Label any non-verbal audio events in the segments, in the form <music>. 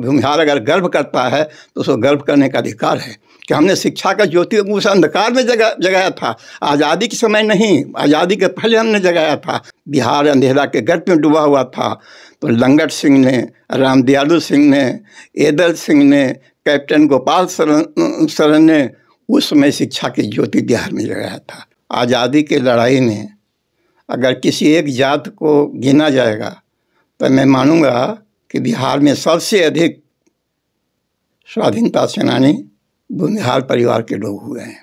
भूमिहार अगर गर्व करता है तो उसको गर्व करने का अधिकार है कि हमने शिक्षा का ज्योति उस अंधकार में जगा जगाया था आज़ादी के समय नहीं आज़ादी के पहले हमने जगाया था बिहार अंधेरा के गर्भ में डूबा हुआ था तो लंगट सिंह ने राम दयालु सिंह ने एदल सिंह ने कैप्टन गोपाल शरण शरण ने उस समय शिक्षा की ज्योति बिहार में जगाया था आज़ादी की लड़ाई में अगर किसी एक जात को गिना जाएगा तो मैं मानूंगा कि बिहार में सबसे अधिक स्वाधीनता सेनानी बुनिहार परिवार के लोग हुए हैं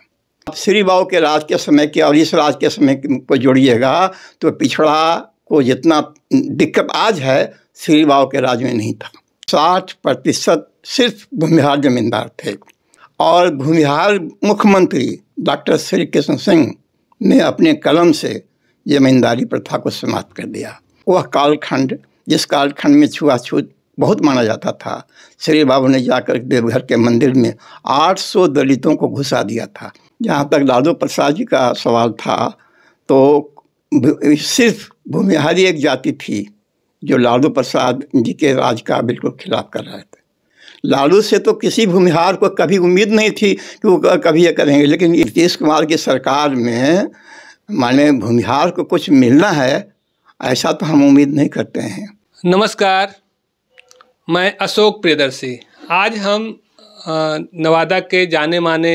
अब श्री बाबू के राज के समय के और इस राज के समय को जोड़िएगा तो पिछड़ा को जितना दिक्कत आज है श्री बाबू के राज में नहीं था साठ प्रतिशत सिर्फ भूमिहार जमींदार थे और भूमिहार मुख्यमंत्री डॉक्टर श्री कृष्ण सिंह ने अपने कलम से जमींदारी प्रथा को समाप्त कर दिया वह कालखंड जिस कालखंड में छुआछूत बहुत माना जाता था श्री बाबू ने जाकर देवघर के मंदिर में 800 दलितों को घुसा दिया था जहाँ तक लालू प्रसाद जी का सवाल था तो सिर्फ भूमिहारी एक जाति थी जो लालू प्रसाद जी के राज का बिल्कुल खिलाफ कर रहे थे लालू से तो किसी भूमिहार को कभी उम्मीद नहीं थी कि वो कभी ये करेंगे लेकिन नीतीश कुमार की सरकार में माने भूमिहार को कुछ मिलना है ऐसा तो हम उम्मीद नहीं करते हैं नमस्कार मैं अशोक प्रियदर्शी आज हम नवादा के जाने माने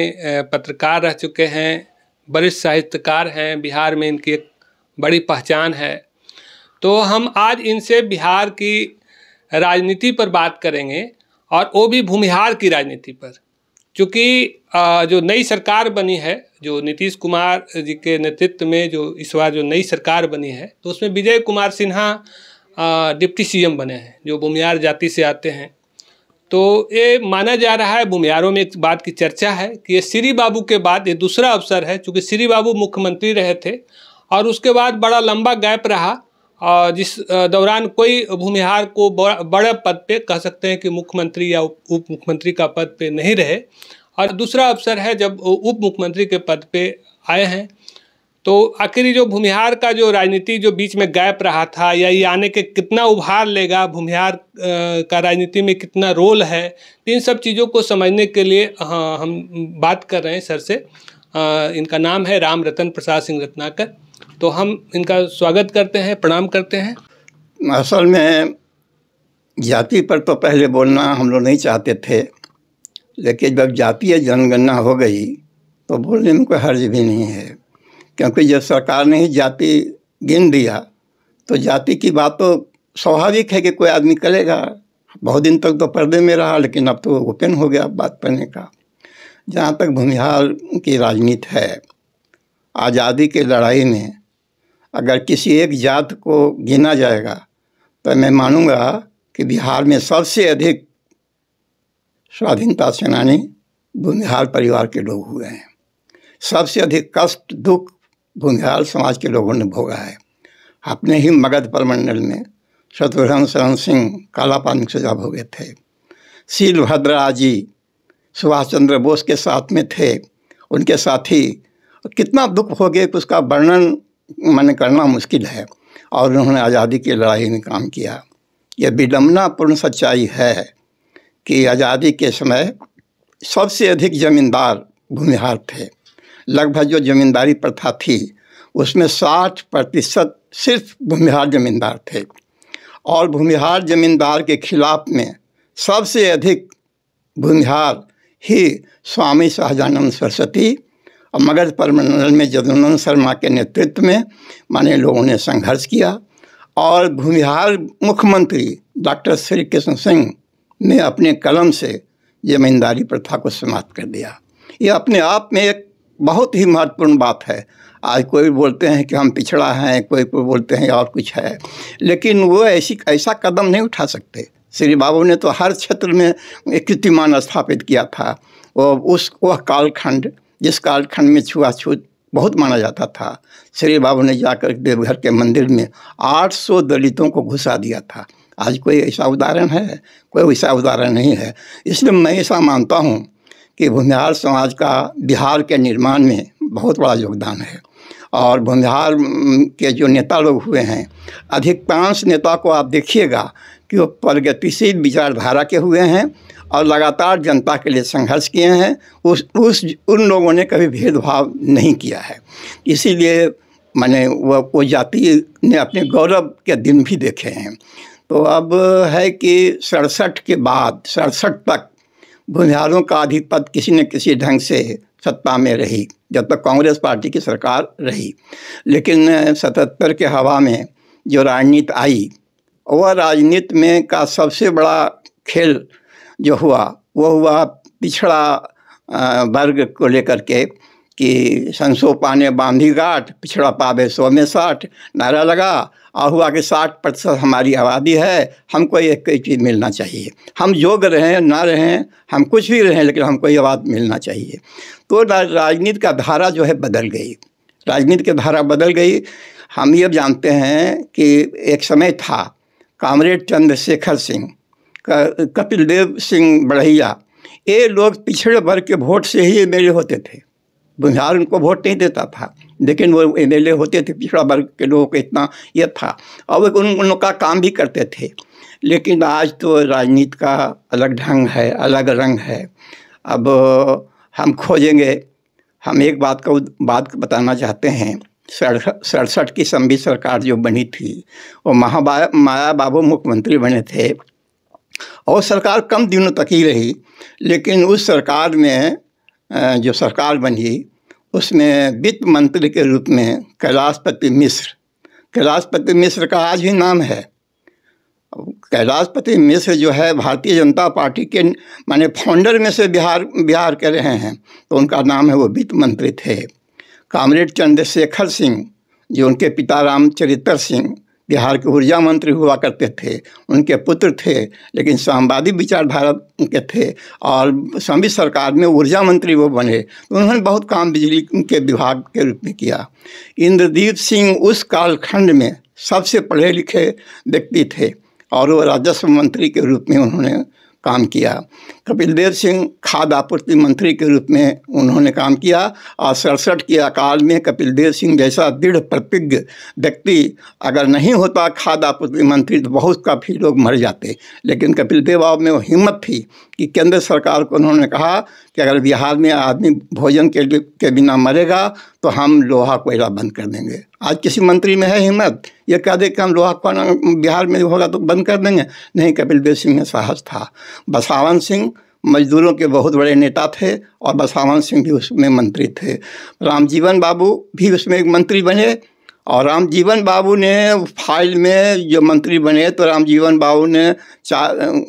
पत्रकार रह चुके हैं वरिष्ठ साहित्यकार हैं बिहार में इनकी एक बड़ी पहचान है तो हम आज इनसे बिहार की राजनीति पर बात करेंगे और वो भी भूमिहार की राजनीति पर चूँकि जो नई सरकार बनी है जो नीतीश कुमार जी के नेतृत्व में जो इस बार जो नई सरकार बनी है तो उसमें विजय कुमार सिन्हा डिप्टी सीएम बने हैं जो बुमियार जाति से आते हैं तो ये माना जा रहा है बुमियारों में एक बात की चर्चा है कि ये श्री बाबू के बाद ये दूसरा अवसर है चूँकि श्री बाबू मुख्यमंत्री रहे थे और उसके बाद बड़ा लंबा गैप रहा जिस दौरान कोई भूमिहार को बड़े पद पे कह सकते हैं कि मुख्यमंत्री या उप मुख्यमंत्री का पद पे नहीं रहे और दूसरा अवसर है जब उप मुख्यमंत्री के पद पे आए हैं तो आखिर जो भूमिहार का जो राजनीति जो बीच में गैप रहा था या ये आने के कितना उभार लेगा भूमिहार का राजनीति में कितना रोल है तो इन सब चीज़ों को समझने के लिए हाँ हम बात कर रहे हैं सर से आ, इनका नाम है राम रतन प्रसाद सिंह रत्नाकर तो हम इनका स्वागत करते हैं प्रणाम करते हैं असल में जाति पर तो पहले बोलना हम लोग नहीं चाहते थे लेकिन जब जातीय जनगणना हो गई तो बोलने में कोई हर्ज भी नहीं है क्योंकि जब सरकार ने ही जाति गिन दिया तो जाति की बात तो स्वाभाविक है कि कोई आदमी करेगा बहुत दिन तक तो पर्दे में रहा लेकिन अब तो ओपन हो गया बात करने का जहाँ तक भूमिहार की राजनीति है आज़ादी की लड़ाई में अगर किसी एक जात को गिना जाएगा तो मैं मानूंगा कि बिहार में सबसे अधिक स्वाधीनता सेनानी भूमिहार परिवार के लोग हुए हैं सबसे अधिक कष्ट दुख भूमिहार समाज के लोगों ने भोगा है अपने ही मगध परमंडल में शत्रुघ्न शरण सिंह कालापान सजा भोगे थे शील भद्रा जी सुभाष चंद्र बोस के साथ में थे उनके साथी कितना दुख हो गए कि उसका वर्णन मन करना मुश्किल है और उन्होंने आज़ादी की लड़ाई में काम किया यह विडम्बनापूर्ण सच्चाई है कि आज़ादी के समय सबसे अधिक जमींदार भूमिहार थे लगभग जो जमींदारी प्रथा थी उसमें साठ प्रतिशत सिर्फ भूमिहार जमींदार थे और भूमिहार जमींदार के खिलाफ में सबसे अधिक भूमिहार ही स्वामी शाहजानंद सरस्वती और मगध परमंडल में जदुनंद शर्मा के नेतृत्व में माने लोगों ने संघर्ष किया और भूमिहार मुख्यमंत्री डॉक्टर श्री कृष्ण सिंह ने अपने कलम से जमींदारी प्रथा को समाप्त कर दिया ये अपने आप में एक बहुत ही महत्वपूर्ण बात है आज कोई बोलते हैं कि हम पिछड़ा हैं कोई कोई बोलते हैं और कुछ है लेकिन वो ऐसी ऐसा कदम नहीं उठा सकते श्री बाबू ने तो हर क्षेत्र में एक कीर्तिमान स्थापित किया था वो उस वह कालखंड जिस कालखंड में छुआछूत बहुत माना जाता था श्री बाबू ने जाकर देवघर के मंदिर में 800 दलितों को घुसा दिया था आज कोई ऐसा उदाहरण है कोई वैसा उदाहरण नहीं है इसलिए मैं ऐसा मानता हूँ कि भूमिहार समाज का बिहार के निर्माण में बहुत बड़ा योगदान है और भूमिहार के जो नेता लोग हुए हैं अधिकांश नेता को आप देखिएगा कि वो प्रगतिशील विचारधारा के हुए हैं और लगातार जनता के लिए संघर्ष किए हैं उस उस उन लोगों ने कभी भेदभाव नहीं किया है इसीलिए मैंने वह वो जाति ने अपने गौरव के दिन भी देखे हैं तो अब है कि सड़सठ के बाद सड़सठ तक बुनियादों का अधिपत किसी न किसी ढंग से सत्ता में रही जब तक कांग्रेस पार्टी की सरकार रही लेकिन सतहत्तर के हवा में जो राजनीति आई वह राजनीति में का सबसे बड़ा खेल जो हुआ वो हुआ पिछड़ा वर्ग को लेकर के कि संसो पाने बांधी गाठ पिछड़ा पावे सौ में साठ नारा लगा और हुआ कि साठ प्रतिशत हमारी आबादी है हमको एक कोई चीज़ मिलना चाहिए हम योग रहें ना रहें हम कुछ भी रहें लेकिन हमको ये बात मिलना चाहिए तो राजनीति का धारा जो है बदल गई राजनीति की धारा बदल गई हम ये जानते हैं कि एक समय था कामरेड चंद्रशेखर सिंह कपिल देव सिंह बढ़ैया ये लोग पिछड़े वर्ग के वोट से ही एम होते थे बुझार उनको वोट नहीं देता था लेकिन वो एम होते थे पिछड़ा वर्ग के लोगों को इतना यह था और वो उन उनका काम भी करते थे लेकिन आज तो राजनीति का अलग ढंग है अलग रंग है अब हम खोजेंगे हम एक बात को बात बताना चाहते हैं सड़सठ की संबित सरकार जो बनी थी वो महाबा माया बाबू मुख्यमंत्री बने थे और सरकार कम दिनों तक ही रही लेकिन उस सरकार में जो सरकार बनी उसमें वित्त मंत्री के रूप में कैलाशपति मिश्र कैलाशपति मिश्र का आज भी नाम है कैलाशपति मिश्र जो है भारतीय जनता पार्टी के माने फाउंडर में से बिहार बिहार के रहे हैं तो उनका नाम है वो वित्त मंत्री थे कामरेड चंद्रशेखर सिंह जो उनके पिता रामचरित्र सिंह बिहार के ऊर्जा मंत्री हुआ करते थे उनके पुत्र थे लेकिन सामवादी विचारधारा उनके थे और स्वामी सरकार में ऊर्जा मंत्री वो बने तो उन्होंने बहुत काम बिजली के विभाग के रूप में किया इंद्रदीप सिंह उस कालखंड में सबसे पढ़े लिखे व्यक्ति थे और वो राजस्व मंत्री के रूप में उन्होंने काम किया कपिल देव सिंह खाद्य आपूर्ति मंत्री के रूप में उन्होंने काम किया और सड़सठ के अकाल में कपिल देव सिंह जैसा दृढ़ प्रतिज्ञ व्यक्ति अगर नहीं होता खाद्य आपूर्ति मंत्री तो बहुत काफ़ी लोग मर जाते लेकिन कपिल देव बाबू में वो हिम्मत थी कि केंद्र सरकार को उन्होंने कहा कि अगर बिहार में आदमी भोजन के के बिना मरेगा तो हम लोहा कोयला बंद कर देंगे आज किसी मंत्री में है हिम्मत ये कह दे कि हम लोहा कोयला बिहार में होगा तो बंद कर देंगे नहीं कपिल देव सिंह में साहस था बसावन सिंह मजदूरों के बहुत बड़े नेता थे और बसावन सिंह भी उसमें मंत्री थे रामजीवन बाबू भी उसमें एक मंत्री बने और रामजीवन बाबू ने फाइल में जो मंत्री बने तो रामजीवन बाबू ने चा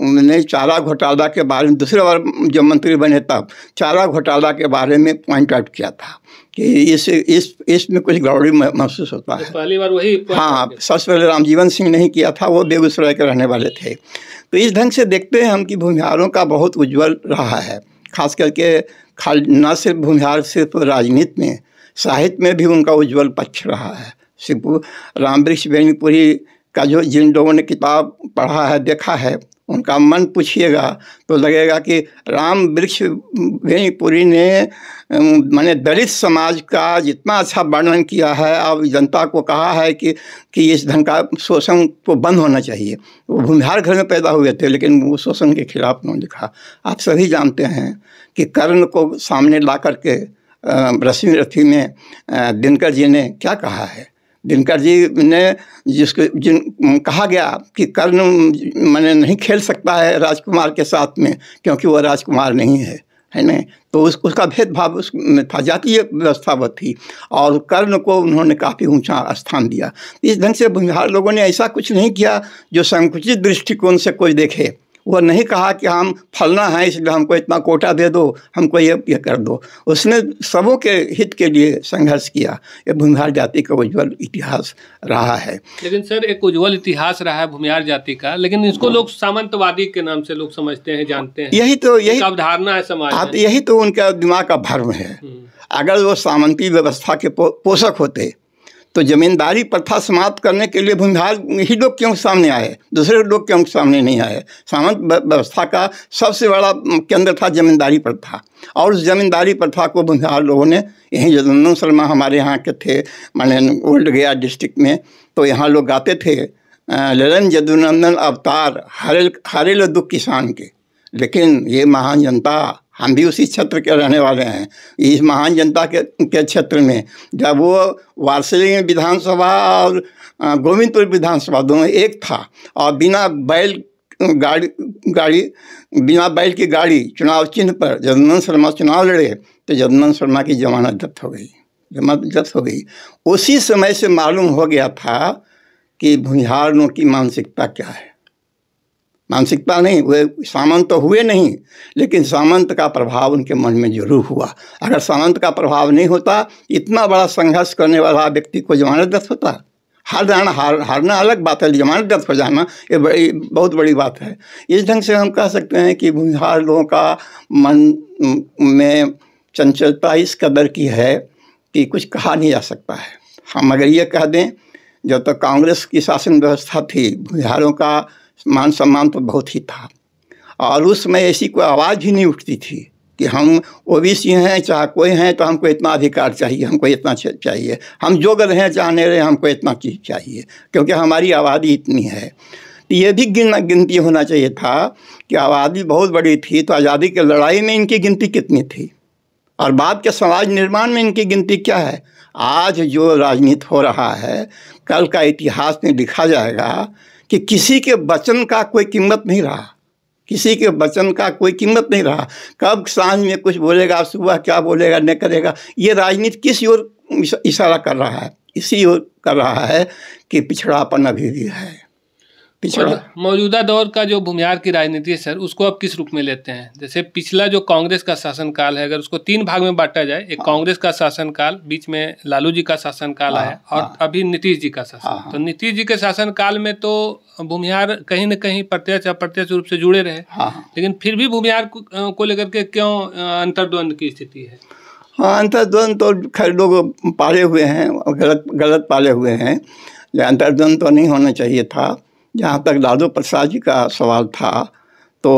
ने चारा घोटाला के बारे में दूसरे बार जो मंत्री बने तब चारा घोटाला के बारे में पॉइंट आउट किया था कि इस इस इसमें कुछ गड़बड़ी महसूस होता है तो पहली बार वही हाँ सबसे पहले रामजीवन सिंह नहीं किया था वो बेगूसराय के रहने वाले थे तो इस ढंग से देखते हैं हम कि भूमिहारों का बहुत उज्जवल रहा है खास करके खाल न सिर्फ भूमिहार सिर्फ राजनीति में साहित्य में भी उनका उज्जवल पक्ष रहा है सिर्फ रामवृक्ष बेनीपुरी का जो जिन लोगों ने किताब पढ़ा है देखा है उनका मन पूछिएगा तो लगेगा कि राम वृक्ष वेणीपुरी ने मैंने दलित समाज का जितना अच्छा वर्णन किया है अब जनता को कहा है कि कि इस धन का शोषण को तो बंद होना चाहिए वो भूमिहार घर में पैदा हुए थे लेकिन वो शोषण के खिलाफ उन्होंने लिखा आप सभी जानते हैं कि कर्ण को सामने ला करके रश्मि रथी में दिनकर जी ने क्या कहा है दिनकर जी ने जिसको जिन कहा गया कि कर्ण मैंने नहीं खेल सकता है राजकुमार के साथ में क्योंकि वह राजकुमार नहीं है है ना तो उस उसका भेदभाव उसमें था जातीय व्यवस्था वह थी और कर्ण को उन्होंने काफ़ी ऊंचा स्थान दिया इस ढंग से बिहार लोगों ने ऐसा कुछ नहीं किया जो संकुचित दृष्टिकोण से कोई देखे वो नहीं कहा कि हम फलना है इसलिए हमको इतना कोटा दे दो हमको ये ये कर दो उसने सबों के हित के लिए संघर्ष किया ये भूमिहार जाति का उज्ज्वल इतिहास रहा है लेकिन सर एक उज्जवल इतिहास रहा है भूमिहार जाति का लेकिन इसको लोग सामंतवादी के नाम से लोग समझते हैं जानते हैं यही तो यही अवधारणा है समाज हाँ, यही तो उनका दिमाग का भर्म है हम्म। अगर वो सामंती व्यवस्था के पोषक होते तो जमींदारी प्रथा समाप्त करने के लिए भूमिहार ही लोग क्यों सामने आए दूसरे लोग क्यों सामने नहीं आए सामंत व्यवस्था का सबसे बड़ा केंद्र था जमींदारी प्रथा और उस जमींदारी प्रथा को भूमिहार लोगों ने यहीं जदनंदन शर्मा हमारे यहाँ के थे मैंने ओल्ड गया डिस्ट्रिक्ट में तो यहाँ लोग गाते थे ललन जदुनंदन अवतार हरे हरेल दुख किसान के लेकिन ये महान जनता हम भी उसी क्षेत्र के रहने वाले हैं इस महान जनता के के क्षेत्र में जब वो वार्षिक विधानसभा और गोविंदपुर विधानसभा दोनों एक था और बिना बैल गाड़ी गाड़ी बिना बैल की गाड़ी चुनाव चिन्ह पर जगनंदन शर्मा चुनाव लड़े तो जगनंदन शर्मा की जमानत जब्त हो गई जमानत जब्त हो गई उसी समय से मालूम हो गया था कि भूहारों की मानसिकता क्या है मानसिकता नहीं वे सामंत तो हुए नहीं लेकिन सामंत का प्रभाव उनके मन में जरूर हुआ अगर सामंत का प्रभाव नहीं होता इतना बड़ा संघर्ष करने वाला व्यक्ति को जमानत दस होता हार जाना हार हारना अलग बात है जमानत दस हो जाना ये बड़ी बहुत बड़ी बात है इस ढंग से हम कह सकते हैं कि भूमिहार लोगों का मन में चंचलता इस कदर की है कि कुछ कहा नहीं जा सकता है हम अगर ये कह दें जब तक तो कांग्रेस की शासन व्यवस्था थी भूमिहारों का मान सम्मान तो बहुत ही था और उस समय ऐसी कोई आवाज़ ही नहीं उठती थी कि हम ओ बी सी हैं चाहे कोई हैं तो हमको इतना अधिकार चाहिए हमको इतना चाहिए हम जोगर हैं चाहने रहे हमको इतना चीज़ चाहिए क्योंकि हमारी आबादी इतनी है तो ये भी गिन गिनती होना चाहिए था कि आबादी बहुत बड़ी थी तो आज़ादी की लड़ाई में इनकी गिनती कितनी थी और बाद के समाज निर्माण में इनकी गिनती क्या है आज जो राजनीति हो रहा है कल का इतिहास में लिखा जाएगा कि किसी के वचन का कोई कीमत नहीं रहा किसी के वचन का कोई कीमत नहीं रहा कब सांझ में कुछ बोलेगा सुबह क्या बोलेगा नहीं करेगा ये राजनीति किस ओर इशारा कर रहा है इसी ओर कर रहा है कि पिछड़ापन अभी भी है पिछड़ा मौजूदा दौर का जो भूमिहार की राजनीति है सर उसको आप किस रूप में लेते हैं जैसे पिछला जो कांग्रेस का शासनकाल है अगर उसको तीन भाग में बांटा जाए एक हाँ। कांग्रेस का शासनकाल बीच में लालू जी का शासनकाल हाँ, आया और हाँ। अभी नीतीश जी का शासन तो नीतीश जी के शासनकाल में तो भूमिहार कहीं न कहीं प्रत्यक्ष अप्रत्यक्ष रूप से जुड़े रहे लेकिन फिर भी भूमिहार को, को लेकर के क्यों अंतर्द्वंद की स्थिति है हाँ अंतर्द्वंद तो खैर लोग पाले हुए हैं गलत गलत पाले हुए हैं अंतर्द्वंद तो नहीं होना चाहिए था जहाँ तक लालू प्रसाद जी का सवाल था तो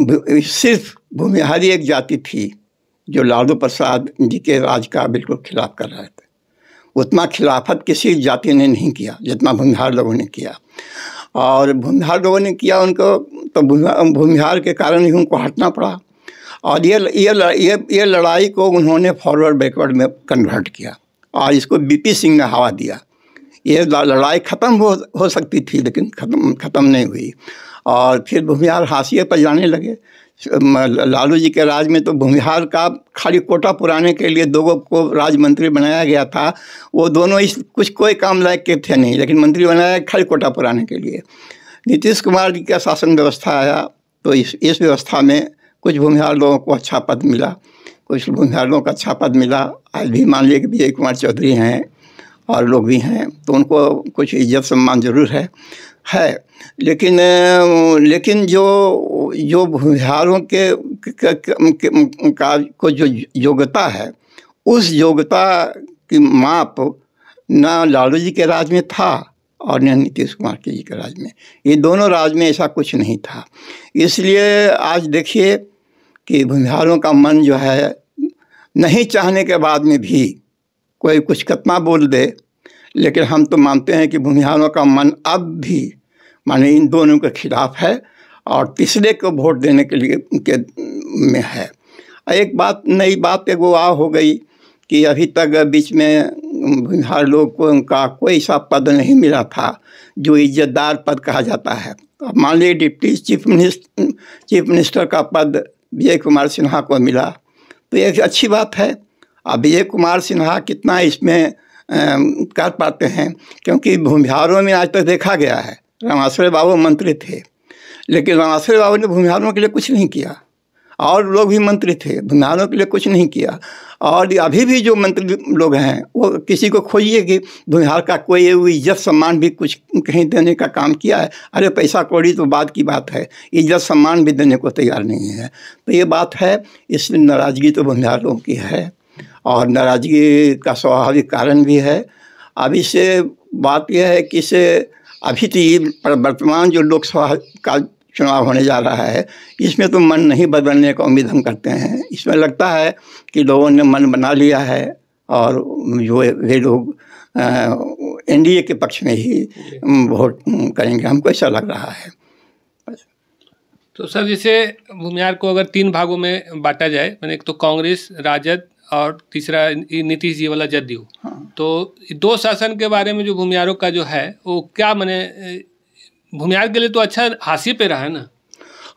सिर्फ भूमिहारी एक जाति थी जो लालू प्रसाद जी के राज का बिल्कुल खिलाफ कर रहे थे उतना खिलाफत किसी जाति ने नहीं किया जितना भूमिहार लोगों ने किया और भूमिहार लोगों ने किया उनको तो भूमिहार के कारण ही उनको हटना पड़ा और ये ये ये ये लड़ाई को उन्होंने फॉरवर्ड बैकवर्ड में कन्वर्ट किया और इसको बीपी सिंह ने हवा दिया ये लड़ाई ख़त्म हो हो सकती थी लेकिन ख़त्म ख़त्म नहीं हुई और फिर भूमिहार हाशिए पर जाने लगे लालू जी के राज में तो भूमिहार का खाली कोटा पुराने के लिए दो को राजमंत्री बनाया गया था वो दोनों इस कुछ कोई काम लायक के थे नहीं लेकिन मंत्री बनाया खाली कोटा पुराने के लिए नीतीश कुमार जी का शासन व्यवस्था आया तो इस इस व्यवस्था में कुछ भूमिहार लोगों को अच्छा पद मिला कुछ भूमिहार लोगों को अच्छा पद मिला आज भी मान लीजिए कि विजय कुमार चौधरी हैं और लोग भी हैं तो उनको कुछ इज्जत सम्मान ज़रूर है है लेकिन लेकिन जो जो भूमिहारों के, के का को जो योग्यता है उस योग्यता की माप ना लालू जी के राज में था और न नीतीश कुमार के जी के राज में ये दोनों राज में ऐसा कुछ नहीं था इसलिए आज देखिए कि भूमिहारों का मन जो है नहीं चाहने के बाद में भी कोई कुछ कितना बोल दे लेकिन हम तो मानते हैं कि भूमिहारों का मन अब भी माने इन दोनों के खिलाफ है और तीसरे को वोट देने के लिए उनके में है एक बात नई बात एक वो आ हो गई कि अभी तक बीच में भूमिहार लोग को उनका कोई सा पद नहीं मिला था जो इज्जतदार पद कहा जाता है अब मान लीजिए deputy chief minister chief minister का पद विजय कुमार सिन्हा को मिला तो एक अच्छी बात है अभिजय कुमार सिन्हा कितना इसमें कर पाते हैं क्योंकि भूमिहारों में आज तक देखा गया है रामाश्वर बाबू मंत्री थे लेकिन रामाश्वर बाबू ने भूमिहारों के लिए कुछ नहीं किया और लोग भी मंत्री थे भूमिहारों के लिए कुछ नहीं किया और अभी भी जो मंत्री लोग हैं वो किसी को खोजिए कि भूमिहार का कोई इज्जत सम्मान भी कुछ कहीं देने का काम किया है अरे पैसा कौड़ी तो बाद की बात है इज्जत सम्मान भी देने को तैयार नहीं है तो ये बात है इसमें नाराज़गी तो भूमिहार लोगों की है और नाराज़गी का स्वाभाविक कारण भी है अब इससे बात यह है कि इसे अभी तो ये वर्तमान जो लोकसभा का चुनाव होने जा रहा है इसमें तो मन नहीं बदलने का उम्मीद हम करते हैं इसमें लगता है कि लोगों ने मन बना लिया है और जो वे लोग एन डी ए के पक्ष में ही वोट करेंगे हमको ऐसा लग रहा है तो सर जैसे भूमियार को अगर तीन भागों में बांटा जाए मैंने एक तो कांग्रेस राजद और तीसरा नीतीश जी वाला जदयू हाँ। तो दो शासन के बारे में जो भूमियारों का जो है वो क्या मैंने भूमियार के लिए तो अच्छा हाशिए पे रहा है ना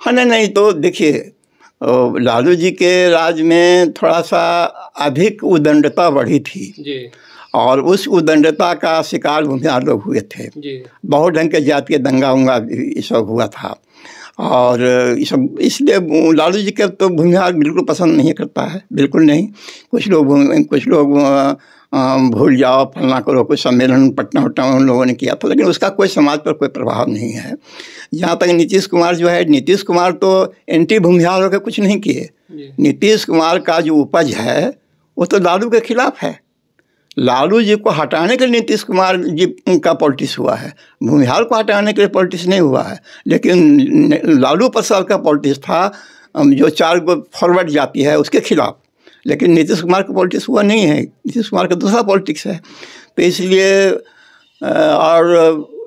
हाँ नहीं नहीं तो देखिए लालू जी के राज में थोड़ा सा अधिक उदंडता बढ़ी थी जी और उस उदंडता का शिकार भूमिहार लोग हुए थे बहुत ढंग के जातीय दंगा उंगा भी सब हुआ था और सब इसलिए लालू जी का तो भूमिहार बिल्कुल पसंद नहीं करता है बिल्कुल नहीं कुछ लोग कुछ लोग भूल जाओ फलना करो कुछ सम्मेलन पटना वटना उन लोगों ने किया था लेकिन उसका कोई समाज पर कोई प्रभाव नहीं है जहाँ तक नीतीश कुमार जो है नीतीश कुमार तो एंटी भूमिहार होकर कुछ नहीं किए नीतीश कुमार का जो उपज है वो तो लालू के खिलाफ है लालू जी को हटाने के लिए नीतीश कुमार जी का पॉलिटिक्स हुआ है भूमिहार को हटाने के लिए पॉलिटिक्स नहीं हुआ है लेकिन लालू प्रसाद का पॉलिटिक्स था जो चार गो फॉरवर्ड जाती है उसके खिलाफ लेकिन नीतीश कुमार का पॉलिटिक्स हुआ नहीं है नीतीश कुमार का दूसरा पॉलिटिक्स है तो इसलिए और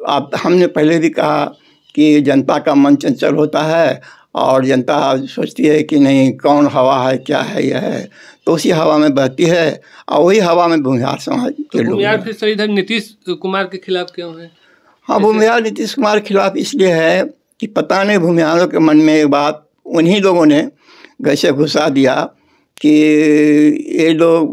आप हमने पहले भी कहा कि जनता का मन चंचल होता है और जनता सोचती है कि नहीं कौन हवा है क्या है यह है तो उसी हवा में बहती है और वही हवा में भूमिहार समाज के तो लोग नीतीश कुमार के खिलाफ क्यों है हाँ भूमिहार नीतीश कुमार के खिलाफ इसलिए है कि पता नहीं भूमिहारों के मन में एक बात उन्हीं लोगों ने गैसे घुसा दिया कि ये लोग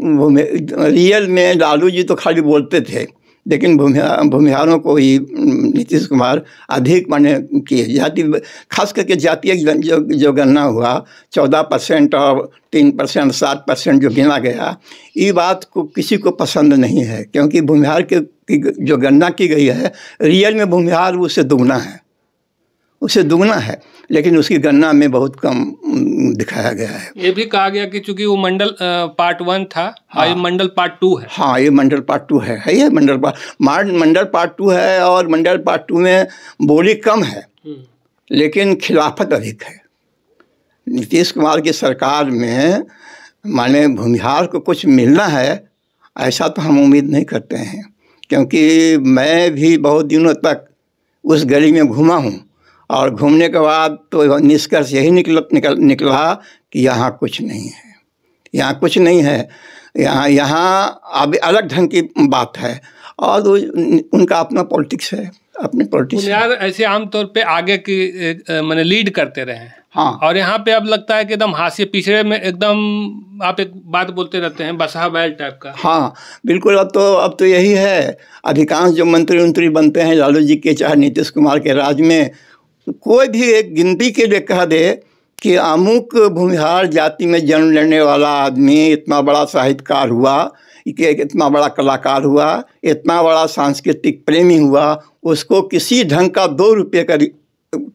रियल में लालू जी तो खाली बोलते थे लेकिन भूमिहार भूमिहारों को ही नीतीश कुमार अधिक माने किए जाति खास करके जातीय जो जो गणना हुआ चौदह परसेंट और तीन परसेंट सात परसेंट जो गिना गया ये बात को किसी को पसंद नहीं है क्योंकि भूमिहार के जो गणना की गई है रियल में भूमिहार उससे दुगना है उससे दुगना है लेकिन उसकी गणना में बहुत कम दिखाया गया है ये भी कहा गया कि चूंकि वो मंडल पार्ट वन था हाँ ये हाँ। मंडल पार्ट टू है हाँ ये मंडल पार्ट टू है है ये Mandal part Mandal part two है और मंडल पार्ट टू में बोली कम है हम्म। लेकिन खिलाफत अधिक है नीतीश कुमार की सरकार में माने भूमिहार को कुछ मिलना है ऐसा तो हम उम्मीद नहीं करते हैं क्योंकि मैं भी बहुत दिनों तक उस गली में घूमा हूँ और घूमने के बाद तो निष्कर्ष यही निकल निकल निकला कि यहाँ कुछ नहीं है यहाँ कुछ नहीं है यहाँ यहाँ अब अलग ढंग की बात है और उनका अपना पॉलिटिक्स है अपने पॉलिटिक्स यार ऐसे आमतौर पे आगे की मैंने लीड करते रहे हैं हाँ और यहाँ पे अब लगता है कि एकदम हाशिए पिछड़े में एकदम आप एक बात बोलते रहते हैं बसहा बैल टाइप का हाँ बिल्कुल अब तो अब तो यही है अधिकांश जो मंत्री उंत्री बनते हैं लालू जी के चाहे नीतीश कुमार के राज में कोई भी एक गिनती के लिए कह दे कि अमुक भूमिहार जाति में जन्म लेने वाला आदमी इतना बड़ा साहित्यकार हुआ कि इतना बड़ा कलाकार हुआ इतना बड़ा सांस्कृतिक प्रेमी हुआ उसको किसी ढंग का दो रुपये का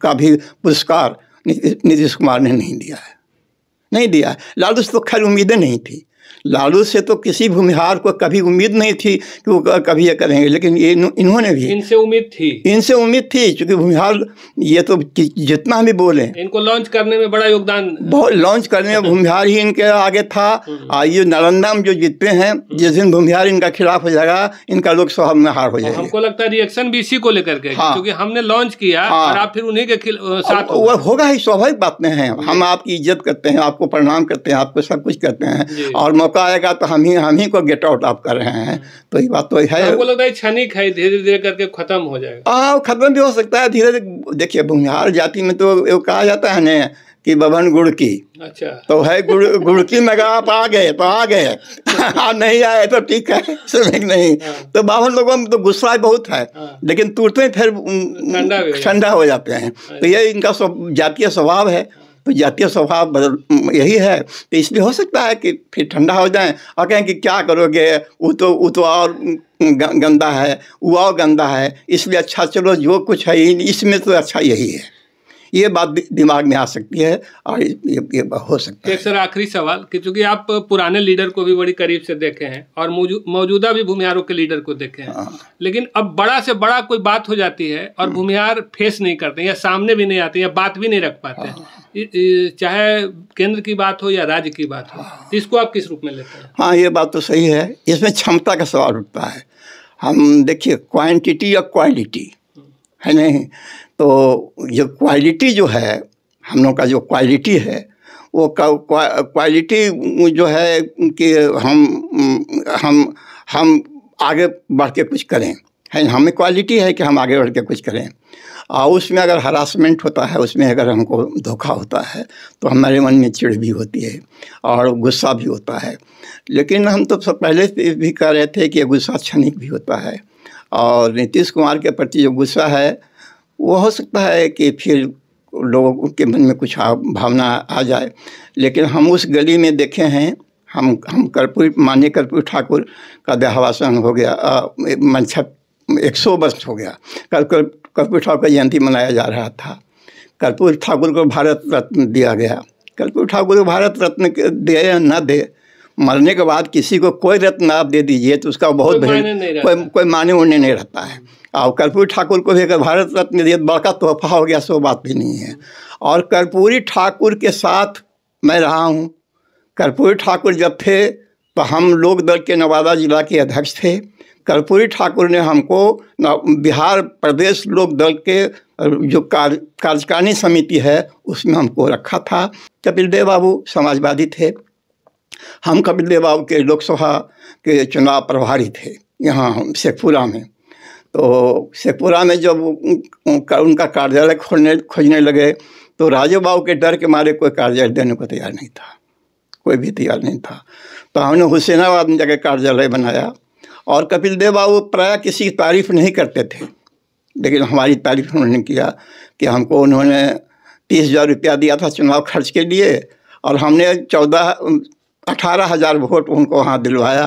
का भी पुरस्कार नीतीश कुमार ने नहीं दिया है नहीं दिया लालू तो खैर उम्मीदें नहीं थी लालू से तो किसी भूमिहार को कभी उम्मीद नहीं थी कि वो कभी ये करेंगे लेकिन ये इन्होंने भी इनसे उम्मीद थी इनसे उम्मीद थी क्योंकि भूमिहार ये तो जितना भी बोले इनको लॉन्च करने में बड़ा योगदान बहुत लॉन्च करने में भूमिहार ही इनके आगे था और हम्म। ये नालंदा में जो जीतते हैं हम्म। जिस दिन भूमिहार इनका खिलाफ हो जाएगा इनका लोकसभा में हार हो जाएगा हमको लगता है रिएक्शन भी इसी को लेकर के हाँ। क्योंकि हमने लॉन्च किया हाँ। और आप फिर उन्हीं के साथ होगा ही स्वाभाविक बात में हम आपकी इज्जत करते हैं आपको प्रणाम करते हैं आपको सब कुछ करते हैं और मौका आएगा तो हम ही हम ही को गेट आउट आप कर रहे हैं तो ये बात तो है हमको लगता है क्षणिक है धीरे धीरे करके खत्म हो जाएगा हाँ खत्म भी हो सकता है धीरे धीरे देखिए भूमिहार जाति में तो कहा जाता है ना कि बबन गुड़ की अच्छा तो है गुड़ गुड़ की में आप आ गए तो आ गए <laughs> हाँ, नहीं आए तो ठीक है श्रमिक नहीं हाँ। तो बावन लोगों में तो गुस्सा बहुत है हाँ। लेकिन तुरते ही फिर ठंडा हो जाते हैं तो अच्छा। ये इनका जातीय स्वभाव है तो जातीय स्वभाव बदल यही है तो इसलिए हो सकता है कि फिर ठंडा हो जाए और कहें कि क्या करोगे वो तो वो तो और गंदा है वो और गंदा है इसलिए अच्छा चलो जो कुछ है इसमें तो अच्छा यही है ये बात दिमाग में आ सकती है और ये, ये हो सकता है सर आखिरी सवाल कि चूंकि आप पुराने लीडर को भी बड़ी करीब से देखे हैं और मौजूदा भी भूमिहारों के लीडर को देखे हैं हाँ। लेकिन अब बड़ा से बड़ा कोई बात हो जाती है और हम्म। भूमिहार फेस नहीं करते या सामने भी नहीं आते या बात भी नहीं रख पाते हाँ। चाहे केंद्र की बात हो या राज्य की बात हो हाँ। इसको आप किस रूप में लेते हैं हाँ ये बात तो सही है इसमें क्षमता का सवाल उठता है हम देखिए क्वांटिटी या क्वालिटी हम्म। है नहीं तो ये क्वालिटी जो है हम लोग का जो क्वालिटी है वो क्वालिटी जो है कि हम हम हम आगे बढ़ के कुछ करें है हमें क्वालिटी है कि हम आगे बढ़ के कुछ करें और उसमें अगर हरासमेंट होता है उसमें अगर हमको धोखा होता है तो हमारे मन में चिड़ भी होती है और गुस्सा भी होता है लेकिन हम तो सब पहले भी कह रहे थे कि गुस्सा क्षणिक भी होता है और नीतीश कुमार के प्रति जो गुस्सा है वो हो सकता है कि फिर लोगों के मन में कुछ भावना आ जाए लेकिन हम उस गली में देखे हैं हम हम कर्पूर मान्य कर्पूर ठाकुर का देहावासन हो गया मनछक एक सौ वर्ष हो गया कल कर्पूर ठाकुर जयंती मनाया जा रहा था कर्पूर ठाकुर को भारत रत्न दिया गया कर्पूर ठाकुर को भारत रत्न दे या न दे मरने के बाद किसी को कोई रत्न आप दे दीजिए तो उसका बहुत कोई कोई माने उड़ने नहीं रहता है और कर्पूरी ठाकुर को भी अगर भारत रत्न दिया बड़का तोहफा हो गया सो बात भी नहीं है और कर्पूरी ठाकुर के साथ मैं रहा हूँ कर्पूरी ठाकुर जब थे तो हम लोक दल के नवादा जिला के अध्यक्ष थे कर्पूरी ठाकुर ने हमको बिहार प्रदेश लोक दल के जो कार्य कार्यकारिणी समिति है उसमें हमको रखा था कपिल देव बाबू समाजवादी थे हम कपिल देव बाबू के लोकसभा के चुनाव प्रभारी थे यहाँ शेखपुरा में तो शेखपुरा में जब उनका, कार्यालय खोलने खोजने लगे तो राजू बाबू के डर के मारे कोई कार्यालय देने को तैयार नहीं था कोई भी तैयार नहीं था तो हमने हुसैनाबाद में जाकर कार्यालय बनाया और कपिल देव बाबू प्राय किसी की तारीफ नहीं करते थे लेकिन हमारी तारीफ उन्होंने किया कि हमको उन्होंने तीस हज़ार रुपया दिया था चुनाव खर्च के लिए और हमने चौदह अठारह हज़ार वोट उनको वहाँ दिलवाया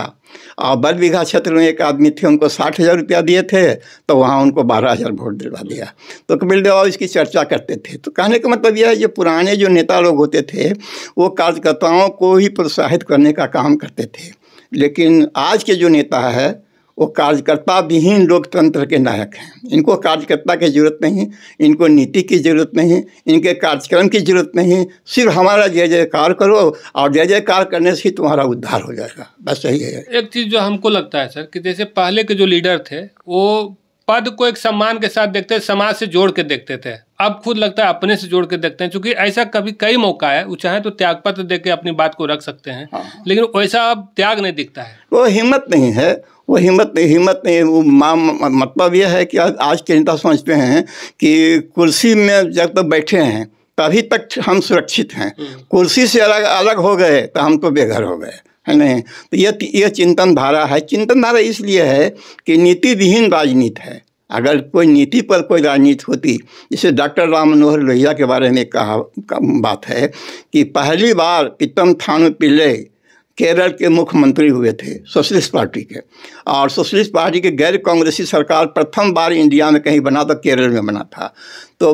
और बल बीघा क्षेत्र में एक आदमी थे उनको साठ हज़ार रुपया दिए थे तो वहाँ उनको बारह हज़ार वोट दिलवा दिया तो कपिल देव इसकी चर्चा करते थे तो कहने का मतलब यह है जो पुराने जो नेता लोग होते थे वो कार्यकर्ताओं को ही प्रोत्साहित करने का काम करते थे लेकिन आज के जो नेता है वो कार्यकर्ता विहीन लोकतंत्र के नायक हैं इनको कार्यकर्ता की जरूरत नहीं इनको नीति की जरूरत नहीं इनके कार्यक्रम की जरूरत नहीं सिर्फ हमारा जय जयकार करो और जय जयकार करने से ही तुम्हारा उद्धार हो जाएगा बस यही है एक चीज़ जो हमको लगता है सर कि जैसे पहले के जो लीडर थे वो पद को एक सम्मान के साथ देखते समाज से जोड़ के देखते थे अब खुद लगता है अपने से जोड़ के देखते हैं क्योंकि ऐसा कभी कई मौका है वो चाहे तो त्याग पत्र दे के अपनी बात को रख सकते हैं हाँ। लेकिन वैसा अब त्याग नहीं दिखता है वो हिम्मत नहीं है वो हिम्मत नहीं हिम्मत नहीं वो मतलब यह है कि आज के नेता समझते हैं कि कुर्सी में जब तक बैठे हैं तभी तक हम सुरक्षित हैं हम्म। कुर्सी से अलग अलग हो गए तो हम तो बेघर हो गए है नहीं तो यह यह चिंतन धारा है चिंतन धारा इसलिए है कि नीति विहीन राजनीति है अगर कोई नीति पर कोई राजनीति होती जैसे डॉक्टर राम मनोहर लोहिया के बारे में कहा बात है कि पहली बार पीतम थानु पिल्ले केरल के मुख्यमंत्री हुए थे सोशलिस्ट पार्टी के और सोशलिस्ट पार्टी के गैर कांग्रेसी सरकार प्रथम बार इंडिया में कहीं बना तो केरल में बना था तो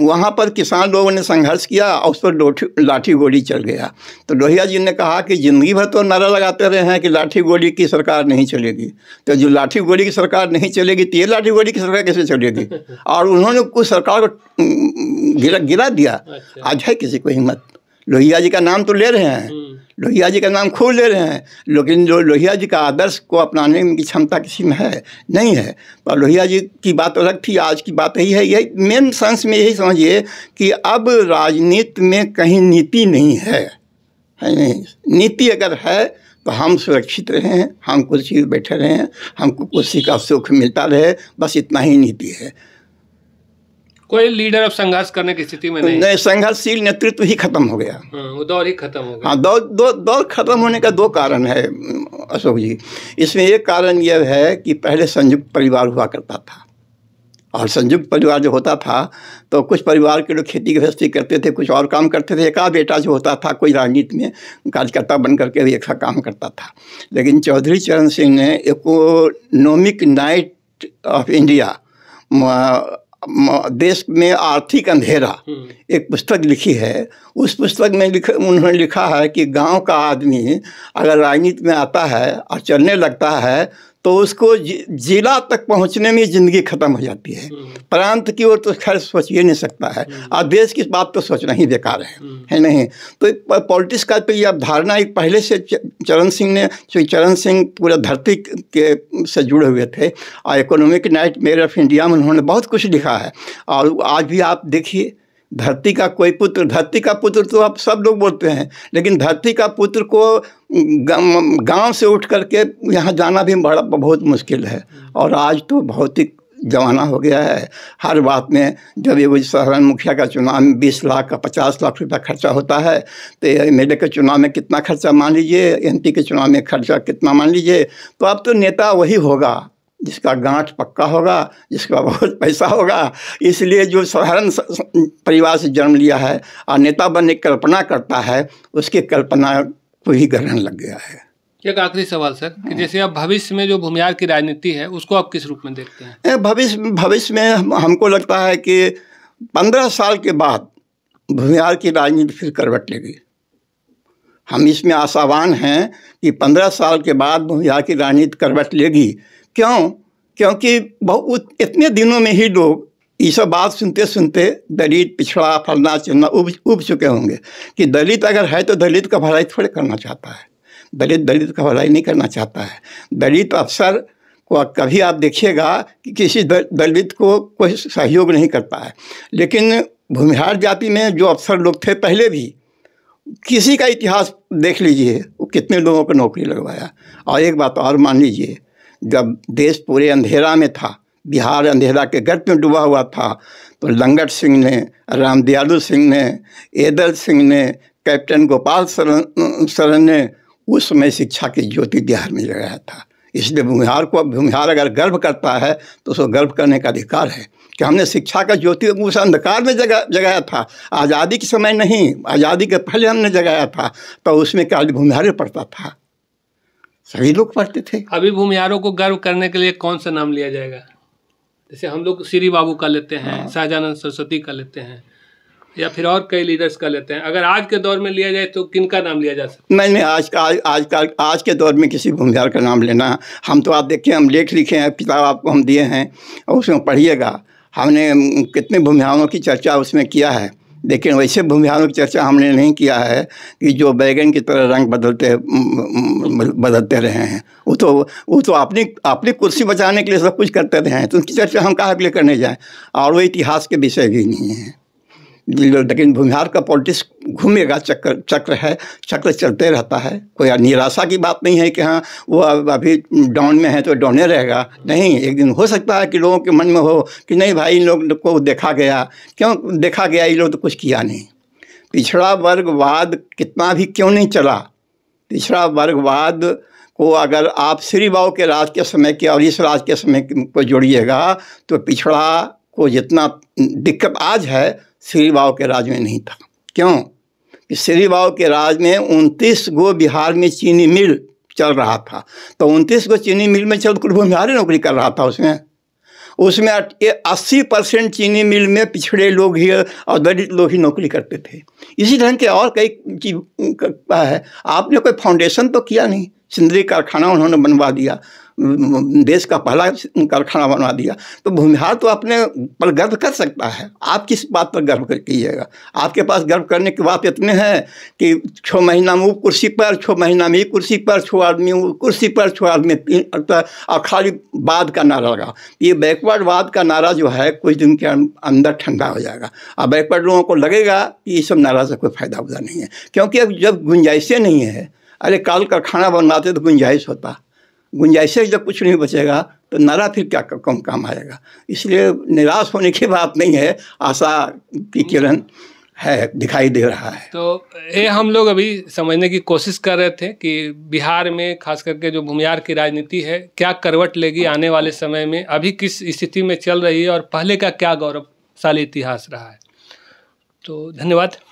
वहाँ पर किसान लोगों ने संघर्ष किया और उस पर लाठी गोली चल गया तो लोहिया जी ने कहा कि ज़िंदगी भर तो नारा लगाते रहे हैं कि लाठी गोली की सरकार नहीं चलेगी तो जो लाठी गोली की सरकार नहीं चलेगी तो ये लाठी गोली की सरकार कैसे चलेगी <laughs> और उन्होंने कुछ सरकार को गिरा गिरा दिया अच्छा। आज है किसी को हिम्मत लोहिया जी का नाम तो ले रहे हैं हम्म। लोहिया जी का नाम खूब ले रहे हैं लेकिन जो लोहिया जी का आदर्श को अपनाने की क्षमता किसी में है नहीं है पर लोहिया जी की बात अलग थी आज की बात यही है यही मेन सेंस में यही समझिए कि अब राजनीति में कहीं नीति नहीं है नहीं नीति अगर है तो हम सुरक्षित रहें हम कुर्सी बैठे रहें हमको कुर्सी का सुख मिलता रहे बस इतना ही नीति है कोई लीडर अब संघर्ष करने की स्थिति में नहीं, नहीं संघर्षशील नेतृत्व ही खत्म हो गया हाँ, दौर ही खत्म हो गया हाँ दौर दौर दो, खत्म होने का दो कारण है अशोक जी इसमें एक कारण यह है कि पहले संयुक्त परिवार हुआ करता था और संयुक्त परिवार जो होता था तो कुछ परिवार के लोग खेती गृहस्थी करते थे कुछ और काम करते थे एक आध बेटा जो होता था कोई राजनीति में कार्यकर्ता बन करके भी एक सा काम करता था लेकिन चौधरी चरण सिंह ने इकोनॉमिक नाइट ऑफ इंडिया देश में आर्थिक अंधेरा हम्म। एक पुस्तक लिखी है उस पुस्तक में लिख उन्होंने लिखा है कि गांव का आदमी अगर राजनीति में आता है और चलने लगता है तो उसको जिला तक पहुंचने में ज़िंदगी ख़त्म हो जाती है हम्म। प्रांत की ओर तो खैर सोच ही नहीं सकता है हम्म। और देश की बात तो सोचना ही बेकार है हम्म। है नहीं तो पॉलिटिक्स का तो ये धारणा एक पहले से चरण सिंह ने चरण सिंह पूरा धरती के से जुड़े हुए थे और economic nightmare of India में उन्होंने बहुत कुछ लिखा है और आज भी आप देखिए धरती का कोई पुत्र धरती का पुत्र तो आप सब लोग बोलते हैं लेकिन धरती का पुत्र को गांव से उठ करके यहाँ जाना भी बड़ा बहुत मुश्किल है और आज तो भौतिक जमाना हो गया है हर बात में जब ये साधारण मुखिया का चुनाव में बीस लाख का पचास लाख रुपया खर्चा होता है तो एम एल के चुनाव में कितना खर्चा मान लीजिए एम के चुनाव में खर्चा कितना मान लीजिए तो अब तो नेता वही होगा जिसका गांठ पक्का होगा जिसका बहुत पैसा होगा इसलिए जो साधारण परिवार से जन्म लिया है और नेता बनने की कल्पना करता है उसकी कल्पना को ही ग्रहण लग गया है एक आखिरी सवाल सर कि हाँ। जैसे आप भविष्य में जो भूमिहार की राजनीति है उसको आप किस रूप में देखते हैं भविष्य भविष्य में हमको लगता है कि पंद्रह साल के बाद भूमिहार की राजनीति फिर करवट लेगी हम इसमें आशावान हैं कि पंद्रह साल के बाद भूमिहार की राजनीति करवट लेगी क्यों क्योंकि बहुत इतने दिनों में ही लोग ये सब बात सुनते सुनते दलित पिछड़ा फलना चिलना उब उब चुके होंगे कि दलित अगर है तो दलित का भलाई थोड़े करना चाहता है दलित दलित का भलाई नहीं करना चाहता है दलित अफसर को कभी आप देखिएगा कि किसी दलित को कोई सहयोग नहीं करता है लेकिन भूमिहार जाति में जो अफसर लोग थे पहले भी किसी का इतिहास देख लीजिए वो कितने लोगों को नौकरी लगवाया और एक बात और मान लीजिए जब देश पूरे अंधेरा में था बिहार अंधेरा के गर्त में डूबा हुआ था तो लंगट सिंह ने रामदयालु सिंह ने एदल सिंह ने कैप्टन गोपाल शरण शरण ने उस समय शिक्षा की ज्योति बिहार में लगाया था इसलिए भूमिहार को अब बिहार अगर गर्व करता है तो उसको गर्व करने का अधिकार है कि हमने शिक्षा का ज्योति उस अंधकार में जगा जगाया था आज़ादी के समय नहीं आज़ादी के पहले हमने जगाया था तो उसमें काली भूमिहार पड़ता था सभी लोग पढ़ते थे अभी भूमियारों को गर्व करने के लिए कौन सा नाम लिया जाएगा जैसे हम लोग श्री बाबू का लेते हैं हाँ। सरस्वती का लेते हैं या फिर और कई लीडर्स का लेते हैं अगर आज के दौर में लिया जाए तो किन का नाम लिया जा सकता है नहीं आज का आज आज का आज के दौर में किसी भूमिहार का नाम लेना हम तो आप देखिए हम लेख लिखे हैं किताब आपको हम दिए हैं और उसमें पढ़िएगा हमने कितने भूमिहारों की चर्चा उसमें किया है लेकिन वैसे भूमिहारों की चर्चा हमने नहीं किया है कि जो बैगन की तरह रंग बदलते बदलते रहे हैं वो तो वो तो अपनी अपनी कुर्सी बचाने के लिए सब कुछ करते रहे हैं तो उनकी चर्चा हम कहाँ के लिए करने जाएँ और वो इतिहास के विषय भी नहीं है लेकिन भूमिहार का पॉलिटिक्स घूमेगा चक्र चक्र है चक्र चलते रहता है कोई निराशा की बात नहीं है कि हाँ वो अभी डाउन में है तो डाउने रहेगा नहीं एक दिन हो सकता है कि लोगों के मन में हो कि नहीं भाई इन लोग को देखा गया क्यों देखा गया ये लोग तो कुछ किया नहीं पिछड़ा वर्गवाद कितना भी क्यों नहीं चला पिछड़ा वर्गवाद को अगर आप श्री बाबू के राज के समय के और इस राज के समय को जोड़िएगा तो पिछड़ा को जितना दिक्कत आज है श्री बाव के राज में नहीं था क्यों कि श्री बाव के राज में उनतीस गो बिहार में चीनी मिल चल रहा था तो उनतीस गो चीनी मिल में चल कुल बिहारी नौकरी कर रहा था उसमें उसमें अस्सी परसेंट चीनी मिल में पिछड़े लोग ही और दलित लोग ही नौकरी करते थे इसी ढंग के और कई चीज है आपने कोई फाउंडेशन तो किया नहीं सिंदरी कारखाना उन्होंने बनवा दिया देश का पहला कारखाना बना दिया तो भूमिहार तो अपने पर गर्व कर सकता है आप किस बात पर गर्व कीजिएगा आपके पास गर्व करने की बात इतने हैं कि छः महीना में वो कुर्सी पर छः महीना में कुर्सी पर छो आदमी कुर्सी पर छो आदमी और खाली बाद का नारा लगा ये बैकवर्ड बाद का नारा जो है कुछ दिन के अं-, अंदर ठंडा हो जाएगा अब बैकवर्ड लोगों को लगेगा कि ये सब नारा से कोई फ़ायदा उदा नहीं है क्योंकि अब जब गुंजाइशें नहीं है अरे काल कारखाना बनाते तो गुंजाइश होता गुंजाइश जब कुछ नहीं बचेगा तो नारा फिर क्या कम काम आएगा इसलिए निराश होने की बात नहीं है आशा की किरण है दिखाई दे रहा है तो ये हम लोग अभी समझने की कोशिश कर रहे थे कि बिहार में खास करके जो भूमियार की राजनीति है क्या करवट लेगी आने वाले समय में अभी किस स्थिति में चल रही है और पहले का क्या गौरवशाली इतिहास रहा है तो धन्यवाद